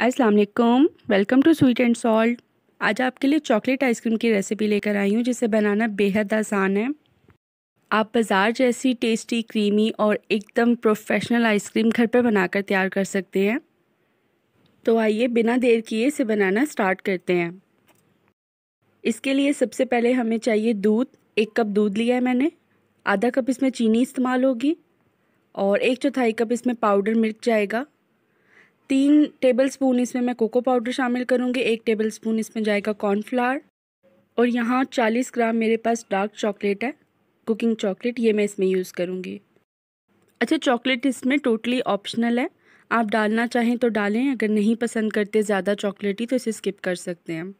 अस्सलाम वालेकुम welcome to sweet and salt आज आपके लिए चॉकलेट आइसक्रीम की रेसिपी लेकर आई हूँ जिसे बनाना बेहद आसान है आप बाज़ार जैसी टेस्टी क्रीमी और एकदम प्रोफेशनल आइसक्रीम घर पर बनाकर तैयार कर सकते हैं तो आइए बिना देर किए इसे बनाना स्टार्ट करते हैं इसके लिए सबसे पहले हमें चाहिए दूध एक कप दूध लिया है मैंने आधा कप इसमें चीनी इस्तेमाल होगी और एक चौथाई कप इसमें पाउडर मिर्च जाएगा तीन टेबलस्पून इसमें मैं कोको पाउडर शामिल करूँगी एक टेबलस्पून इसमें जाएगा कॉर्नफ्लावर और यहाँ 40 ग्राम मेरे पास डार्क चॉकलेट है कुकिंग चॉकलेट ये मैं इसमें यूज़ करूँगी अच्छा चॉकलेट इसमें टोटली ऑप्शनल है आप डालना चाहें तो डालें अगर नहीं पसंद करते ज़्यादा चॉकलेटी तो इसे स्किप कर सकते हैं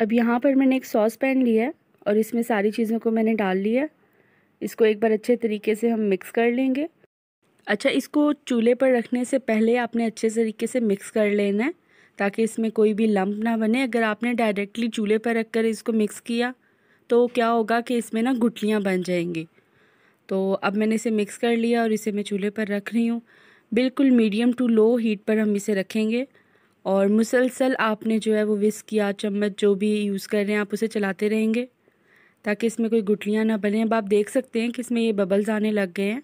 अब यहाँ पर मैंने एक सॉस पैन लिया है और इसमें सारी चीज़ों को मैंने डाल लिया इसको एक बार अच्छे तरीके से हम मिक्स कर लेंगे अच्छा इसको चूल्हे पर रखने से पहले आपने अच्छे तरीके से मिक्स कर लेना है ताकि इसमें कोई भी लंप ना बने अगर आपने डायरेक्टली चूल्हे पर रख कर इसको मिक्स किया तो क्या होगा कि इसमें ना गुटलियाँ बन जाएंगी तो अब मैंने इसे मिक्स कर लिया और इसे मैं चूल्हे पर रख रही हूँ बिल्कुल मीडियम टू लो हीट पर हम इसे रखेंगे और मुसलसल आपने जो है वो विस्क या चम्मच जो भी यूज़ कर रहे हैं आप उसे चलाते रहेंगे ताकि इसमें कोई गुटलियाँ ना बने अब आप देख सकते हैं कि इसमें ये बबल्स आने लग गए हैं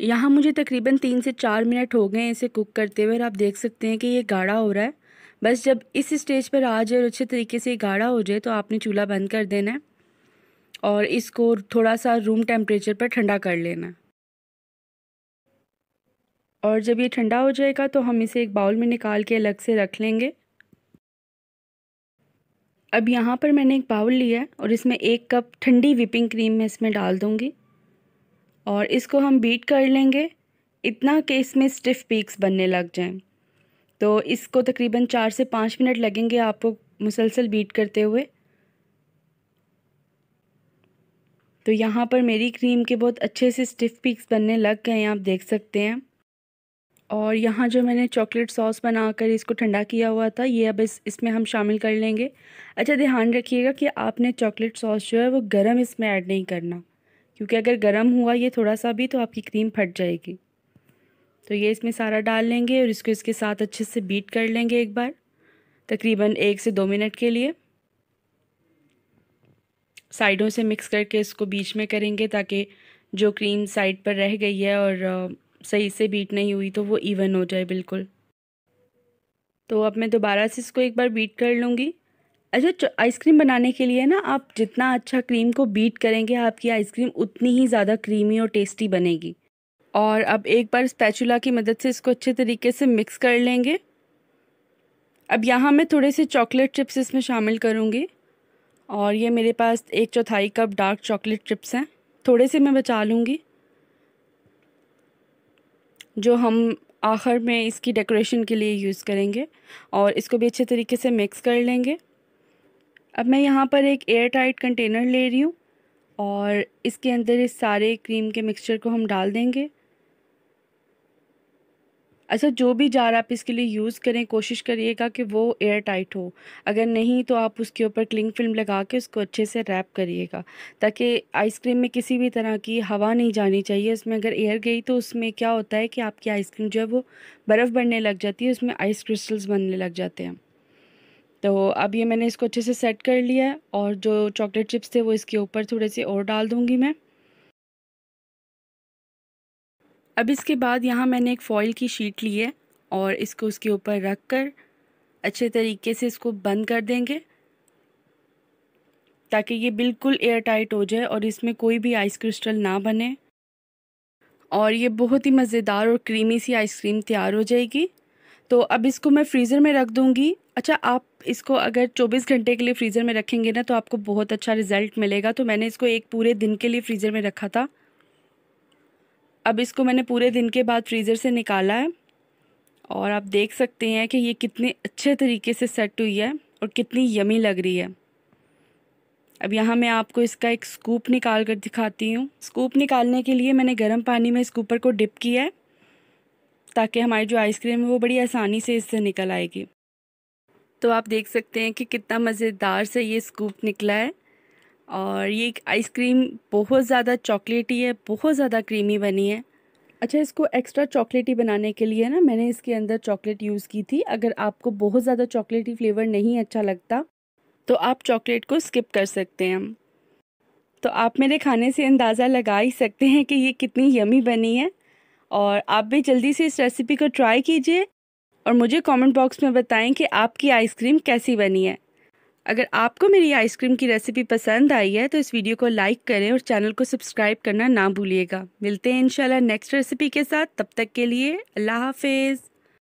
यहाँ मुझे तकरीबन तीन से चार मिनट हो गए हैं इसे कुक करते हुए और आप देख सकते हैं कि ये गाढ़ा हो रहा है बस जब इस स्टेज पर आ जाए और अच्छे तरीके से गाढ़ा हो जाए तो आपने चूल्हा बंद कर देना है और इसको थोड़ा सा रूम टेम्परेचर पर ठंडा कर लेना है और जब ये ठंडा हो जाएगा तो हम इसे एक बाउल में निकाल के अलग से रख लेंगे अब यहाँ पर मैंने एक बाउल लिया है और इसमें एक कप ठंडी विपिंग क्रीम मैं इसमें डाल दूँगी और इसको हम बीट कर लेंगे इतना कि इसमें स्टिफ़ पीक्स बनने लग जाएं तो इसको तकरीबन चार से पाँच मिनट लगेंगे आपको मुसलसल बीट करते हुए तो यहाँ पर मेरी क्रीम के बहुत अच्छे से स्टिफ़ पीक्स बनने लग गए हैं आप देख सकते हैं और यहाँ जो मैंने चॉकलेट सॉस बनाकर इसको ठंडा किया हुआ था ये अब इस इसमें हम शामिल कर लेंगे अच्छा ध्यान रखिएगा कि आपने चॉकलेट सॉस जो है वो गर्म इसमें ऐड नहीं करना क्योंकि अगर गर्म हुआ ये थोड़ा सा भी तो आपकी क्रीम फट जाएगी तो ये इसमें सारा डाल लेंगे और इसको इसके साथ अच्छे से बीट कर लेंगे एक बार तकरीबन एक से दो मिनट के लिए साइडों से मिक्स करके इसको बीच में करेंगे ताकि जो क्रीम साइड पर रह गई है और सही से बीट नहीं हुई तो वो इवन हो जाए बिल्कुल तो अब मैं दोबारा से इसको एक बार बीट कर लूँगी अच्छा आइसक्रीम बनाने के लिए ना आप जितना अच्छा क्रीम को बीट करेंगे आपकी आइसक्रीम उतनी ही ज़्यादा क्रीमी और टेस्टी बनेगी और अब एक बार स्पैचुला की मदद से इसको अच्छे तरीके से मिक्स कर लेंगे अब यहाँ मैं थोड़े से चॉकलेट चिप्स इसमें शामिल करूँगी और ये मेरे पास एक चौथाई कप डार्क चॉकलेट चिप्स हैं थोड़े से मैं बचा लूँगी जो हम आखिर में इसकी डेकोरेशन के लिए यूज़ करेंगे और इसको भी अच्छे तरीके से मिक्स कर लेंगे अब मैं यहाँ पर एक एयर टाइट कंटेनर ले रही हूँ और इसके अंदर इस सारे क्रीम के मिक्सचर को हम डाल देंगे अच्छा जो भी जार आप इसके लिए यूज़ करें कोशिश करिएगा कि वो एयर टाइट हो अगर नहीं तो आप उसके ऊपर क्लिंग फिल्म लगा के उसको अच्छे से रैप करिएगा ताकि आइसक्रीम में किसी भी तरह की हवा नहीं जानी चाहिए उसमें अगर एयर गई तो उसमें क्या होता है कि आपकी आइसक्रीम जो है वो बर्फ़ बनने लग जाती है उसमें आइस क्रिस्टल्स बनने लग जाते हैं तो अब ये मैंने इसको अच्छे से सेट कर लिया है और जो चॉकलेट चिप्स थे वो इसके ऊपर थोड़े से और डाल दूँगी मैं अब इसके बाद यहाँ मैंने एक फॉइल की शीट ली है और इसको उसके ऊपर रख कर अच्छे तरीके से इसको बंद कर देंगे ताकि ये बिल्कुल एयर टाइट हो जाए और इसमें कोई भी आइस क्रिस्टल ना बने और ये बहुत ही मज़ेदार और क्रीमी सी आइसक्रीम तैयार हो जाएगी तो अब इसको मैं फ्रीज़र में रख दूँगी अच्छा आप इसको अगर 24 घंटे के लिए फ्रीज़र में रखेंगे ना तो आपको बहुत अच्छा रिज़ल्ट मिलेगा तो मैंने इसको एक पूरे दिन के लिए फ्रीज़र में रखा था अब इसको मैंने पूरे दिन के बाद फ्रीज़र से निकाला है और आप देख सकते हैं कि ये कितने अच्छे तरीके से सेट हुई है और कितनी यमी लग रही है अब यहाँ मैं आपको इसका एक स्कूप निकाल कर दिखाती हूँ स्कूप निकालने के लिए मैंने गर्म पानी में स्कूपर को डिप किया है ताकि हमारी जो आइसक्रीम है वो बड़ी आसानी से इससे निकल आएगी तो आप देख सकते हैं कि कितना मज़ेदार से ये स्कूप निकला है और ये आइसक्रीम बहुत ज़्यादा चॉकलेटी है बहुत ज़्यादा क्रीमी बनी है अच्छा इसको एक्स्ट्रा चॉकलेटी बनाने के लिए ना मैंने इसके अंदर चॉकलेट यूज़ की थी अगर आपको बहुत ज़्यादा चॉकलेटी फ्लेवर नहीं अच्छा लगता तो आप चॉकलेट को स्किप कर सकते हैं तो आप मेरे खाने से अंदाज़ा लगा ही सकते हैं कि ये कितनी यमी बनी है और आप भी जल्दी से इस रेसिपी को ट्राई कीजिए और मुझे कमेंट बॉक्स में बताएं कि आपकी आइसक्रीम कैसी बनी है अगर आपको मेरी आइसक्रीम की रेसिपी पसंद आई है तो इस वीडियो को लाइक करें और चैनल को सब्सक्राइब करना ना भूलिएगा मिलते हैं इंशाल्लाह नेक्स्ट रेसिपी के साथ तब तक के लिए अल्लाह हाफिज़